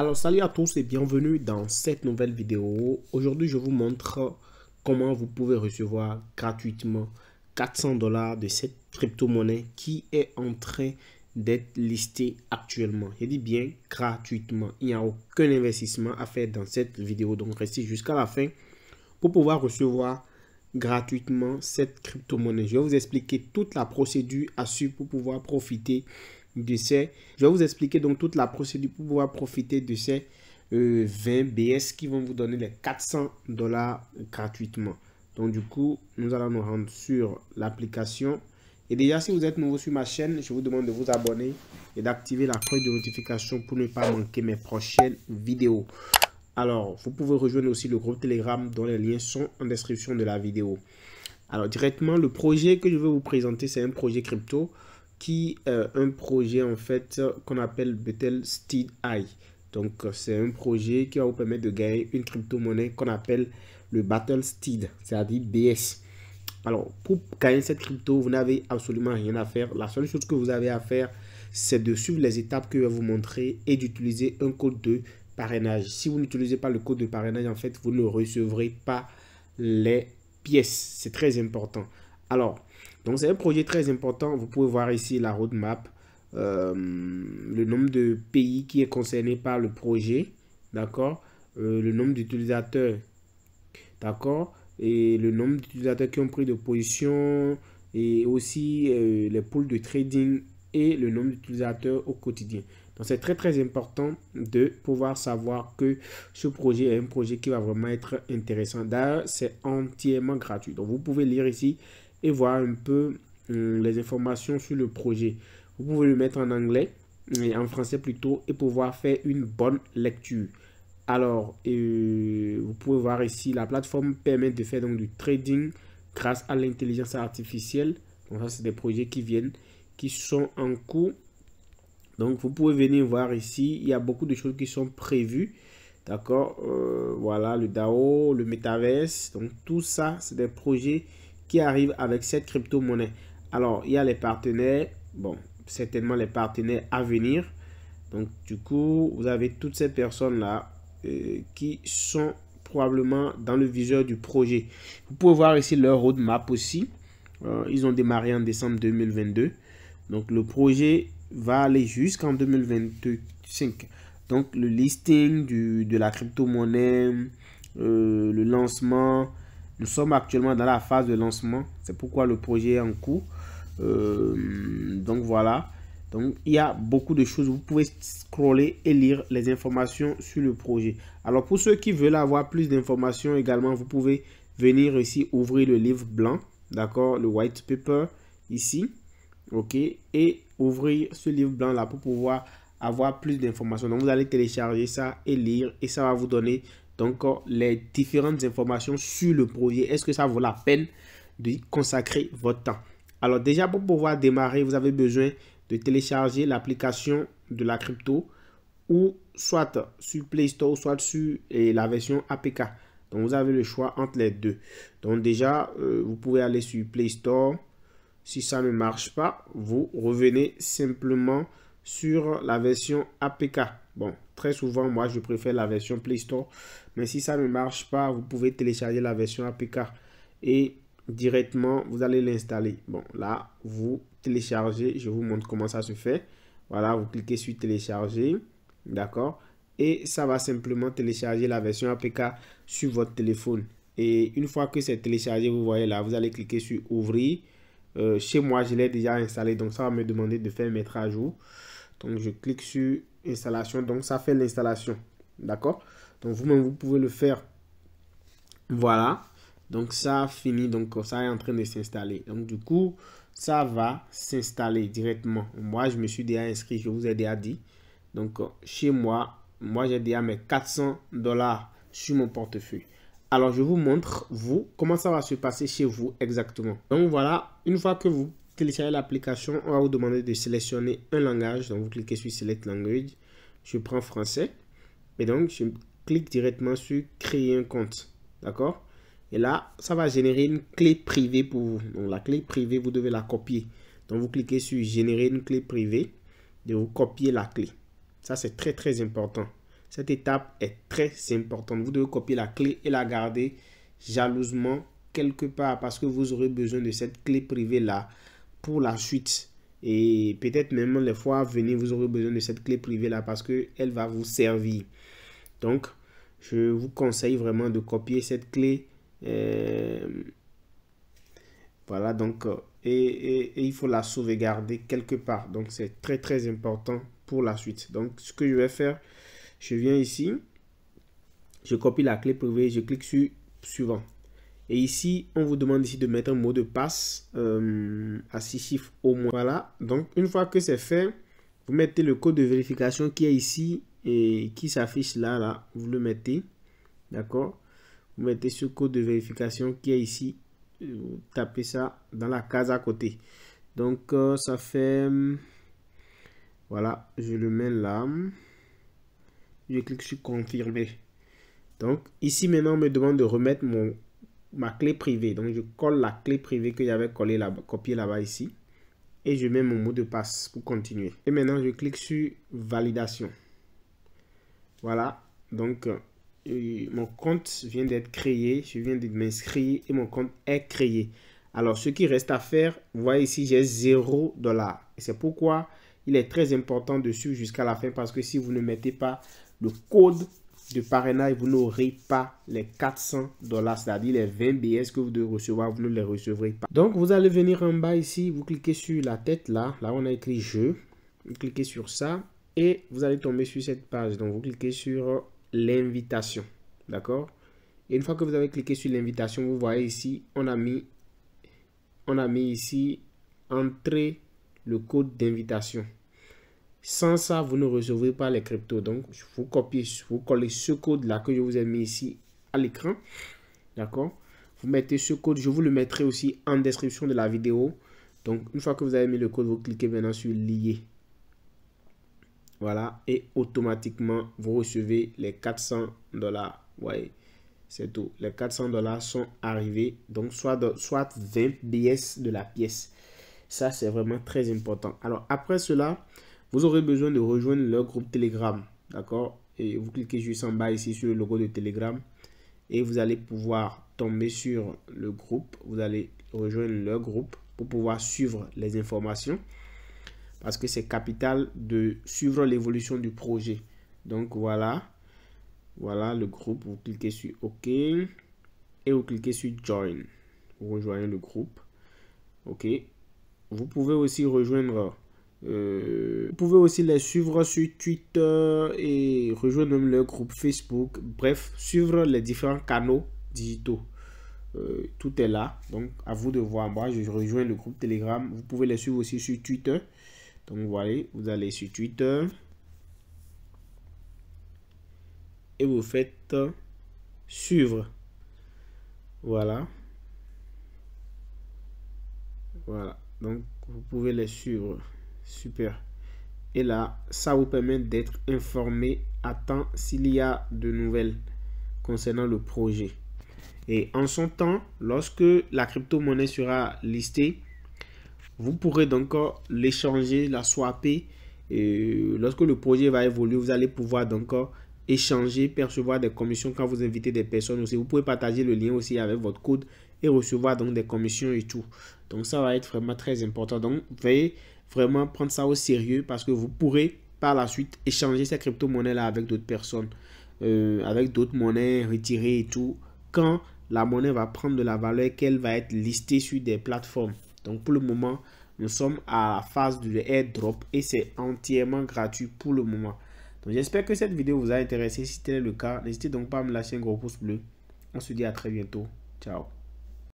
Alors salut à tous et bienvenue dans cette nouvelle vidéo. Aujourd'hui je vous montre comment vous pouvez recevoir gratuitement 400 dollars de cette crypto-monnaie qui est en train d'être listée actuellement. Je dis bien gratuitement. Il n'y a aucun investissement à faire dans cette vidéo. Donc restez jusqu'à la fin pour pouvoir recevoir gratuitement cette crypto-monnaie. Je vais vous expliquer toute la procédure à suivre pour pouvoir profiter je vais vous expliquer donc toute la procédure pour pouvoir profiter de ces 20 euh, BS qui vont vous donner les 400 dollars gratuitement. Donc du coup, nous allons nous rendre sur l'application. Et déjà, si vous êtes nouveau sur ma chaîne, je vous demande de vous abonner et d'activer la cloche de notification pour ne pas manquer mes prochaines vidéos. Alors, vous pouvez rejoindre aussi le groupe Telegram dont les liens sont en description de la vidéo. Alors, directement, le projet que je vais vous présenter, c'est un projet crypto qui est euh, un projet en fait qu'on appelle battle Steed Eye. Donc euh, c'est un projet qui va vous permettre de gagner une crypto-monnaie qu'on appelle le Battle Steed, c'est-à-dire BS. Alors pour gagner cette crypto, vous n'avez absolument rien à faire. La seule chose que vous avez à faire, c'est de suivre les étapes que je vais vous montrer et d'utiliser un code de parrainage. Si vous n'utilisez pas le code de parrainage, en fait, vous ne recevrez pas les pièces. C'est très important. Alors, donc c'est un projet très important. Vous pouvez voir ici la roadmap, euh, le nombre de pays qui est concerné par le projet, d'accord, euh, le nombre d'utilisateurs, d'accord, et le nombre d'utilisateurs qui ont pris de position, et aussi euh, les poules de trading et le nombre d'utilisateurs au quotidien. Donc c'est très très important de pouvoir savoir que ce projet est un projet qui va vraiment être intéressant. D'ailleurs, c'est entièrement gratuit. Donc vous pouvez lire ici et voir un peu hum, les informations sur le projet. Vous pouvez le mettre en anglais, et en français plutôt, et pouvoir faire une bonne lecture. Alors, et euh, vous pouvez voir ici, la plateforme permet de faire donc du trading grâce à l'intelligence artificielle. Donc ça, c'est des projets qui viennent, qui sont en cours. Donc, vous pouvez venir voir ici, il y a beaucoup de choses qui sont prévues. D'accord euh, Voilà, le DAO, le Metaverse. Donc, tout ça, c'est des projets qui arrive avec cette crypto-monnaie. Alors, il y a les partenaires, bon, certainement les partenaires à venir. Donc, du coup, vous avez toutes ces personnes-là euh, qui sont probablement dans le viseur du projet. Vous pouvez voir ici leur roadmap aussi. Euh, ils ont démarré en décembre 2022. Donc, le projet va aller jusqu'en 2025. Donc, le listing de la crypto-monnaie, euh, le lancement, nous sommes actuellement dans la phase de lancement. C'est pourquoi le projet est en cours. Euh, donc voilà. Donc il y a beaucoup de choses. Vous pouvez scroller et lire les informations sur le projet. Alors pour ceux qui veulent avoir plus d'informations également, vous pouvez venir ici ouvrir le livre blanc. D'accord Le white paper ici. OK Et ouvrir ce livre blanc là pour pouvoir avoir plus d'informations. Donc vous allez télécharger ça et lire et ça va vous donner donc, euh, les différentes informations sur le projet, est-ce que ça vaut la peine de consacrer votre temps Alors, déjà, pour pouvoir démarrer, vous avez besoin de télécharger l'application de la crypto ou soit sur Play Store, soit sur la version APK. Donc, vous avez le choix entre les deux. Donc, déjà, euh, vous pouvez aller sur Play Store. Si ça ne marche pas, vous revenez simplement sur la version APK. Bon, très souvent, moi, je préfère la version Play Store. Mais si ça ne marche pas, vous pouvez télécharger la version APK et directement, vous allez l'installer. Bon, là, vous téléchargez. Je vous montre comment ça se fait. Voilà, vous cliquez sur télécharger. D'accord Et ça va simplement télécharger la version APK sur votre téléphone. Et une fois que c'est téléchargé, vous voyez là, vous allez cliquer sur ouvrir. Euh, chez moi, je l'ai déjà installé, donc ça va me demander de faire mettre à jour. Donc, je clique sur installation. Donc, ça fait l'installation. D'accord Donc, vous-même, vous pouvez le faire. Voilà. Donc, ça finit. Donc, ça est en train de s'installer. Donc, du coup, ça va s'installer directement. Moi, je me suis déjà inscrit. Je vous ai déjà dit. Donc, chez moi, moi, j'ai déjà mes 400 dollars sur mon portefeuille. Alors, je vous montre, vous, comment ça va se passer chez vous exactement. Donc, voilà, une fois que vous l'application, on va vous demander de sélectionner un langage. Donc, vous cliquez sur Select Language. Je prends français. Et donc, je clique directement sur Créer un compte. D'accord Et là, ça va générer une clé privée pour vous. Donc, la clé privée, vous devez la copier. Donc, vous cliquez sur Générer une clé privée de vous copier la clé. Ça, c'est très, très important. Cette étape est très importante. Vous devez copier la clé et la garder jalousement quelque part parce que vous aurez besoin de cette clé privée là pour la suite. Et peut-être même les fois à venir, vous aurez besoin de cette clé privée là parce que elle va vous servir. Donc, je vous conseille vraiment de copier cette clé. Euh, voilà, donc, euh, et, il faut la sauvegarder quelque part. Donc, c'est très, très important pour la suite. Donc, ce que je vais faire, je viens ici, je copie la clé privée, je clique sur suivant. Et ici, on vous demande ici de mettre un mot de passe euh, à six chiffres au moins. Voilà, donc une fois que c'est fait, vous mettez le code de vérification qui est ici et qui s'affiche là, là. Vous le mettez, d'accord Vous mettez ce code de vérification qui est ici. Vous tapez ça dans la case à côté. Donc, euh, ça fait... Voilà, je le mets là. Je clique sur confirmer. Donc, ici, maintenant, on me demande de remettre mon ma clé privée. Donc, je colle la clé privée que j'avais collée la copiée là-bas ici. Et je mets mon mot de passe pour continuer. Et maintenant, je clique sur validation. Voilà. Donc, euh, euh, mon compte vient d'être créé. Je viens de m'inscrire et mon compte est créé. Alors, ce qui reste à faire, vous voyez ici, j'ai 0 dollar. Et c'est pourquoi il est très important de suivre jusqu'à la fin parce que si vous ne mettez pas le code de parrainage, vous n'aurez pas les 400 dollars, c'est-à-dire les 20 BS que vous devez recevoir, vous ne les recevrez pas. Donc, vous allez venir en bas ici, vous cliquez sur la tête là, là on a écrit « Jeu », vous cliquez sur ça et vous allez tomber sur cette page. Donc, vous cliquez sur l'invitation, d'accord Et une fois que vous avez cliqué sur l'invitation, vous voyez ici, on a mis, on a mis ici « Entrer le code d'invitation ». Sans ça, vous ne recevrez pas les cryptos. Donc, vous copiez, vous collez ce code-là que je vous ai mis ici à l'écran. D'accord Vous mettez ce code. Je vous le mettrai aussi en description de la vidéo. Donc, une fois que vous avez mis le code, vous cliquez maintenant sur lier. Voilà. Et automatiquement, vous recevez les 400 dollars. voyez c'est tout. Les 400 dollars sont arrivés, donc soit, soit 20 bs de la pièce. Ça, c'est vraiment très important. Alors, après cela, vous aurez besoin de rejoindre leur groupe Telegram. D'accord Et vous cliquez juste en bas ici sur le logo de Telegram et vous allez pouvoir tomber sur le groupe. Vous allez rejoindre leur groupe pour pouvoir suivre les informations parce que c'est capital de suivre l'évolution du projet. Donc voilà, voilà le groupe. Vous cliquez sur OK et vous cliquez sur Join. Vous rejoignez le groupe. OK. Vous pouvez aussi rejoindre euh, vous pouvez aussi les suivre sur Twitter et rejoindre le groupe Facebook. Bref, suivre les différents canaux digitaux. Euh, tout est là. Donc, à vous de voir. Moi, je rejoins le groupe Telegram. Vous pouvez les suivre aussi sur Twitter. Donc, vous vous allez sur Twitter. Et vous faites suivre. Voilà. Voilà. Donc, vous pouvez les suivre. Super. Et là, ça vous permet d'être informé à temps s'il y a de nouvelles concernant le projet. Et en son temps, lorsque la crypto-monnaie sera listée, vous pourrez donc l'échanger, la swapper. Et lorsque le projet va évoluer, vous allez pouvoir donc échanger, percevoir des commissions quand vous invitez des personnes aussi. Vous pouvez partager le lien aussi avec votre code et recevoir donc des commissions et tout. Donc ça va être vraiment très important. Donc veillez vraiment prendre ça au sérieux parce que vous pourrez par la suite échanger ces crypto-monnaies-là avec d'autres personnes, euh, avec d'autres monnaies retirées et tout, quand la monnaie va prendre de la valeur qu'elle va être listée sur des plateformes. Donc pour le moment, nous sommes à la phase de airdrop et c'est entièrement gratuit pour le moment. Donc j'espère que cette vidéo vous a intéressé. Si c'était le cas, n'hésitez donc pas à me lâcher un gros pouce bleu. On se dit à très bientôt. Ciao.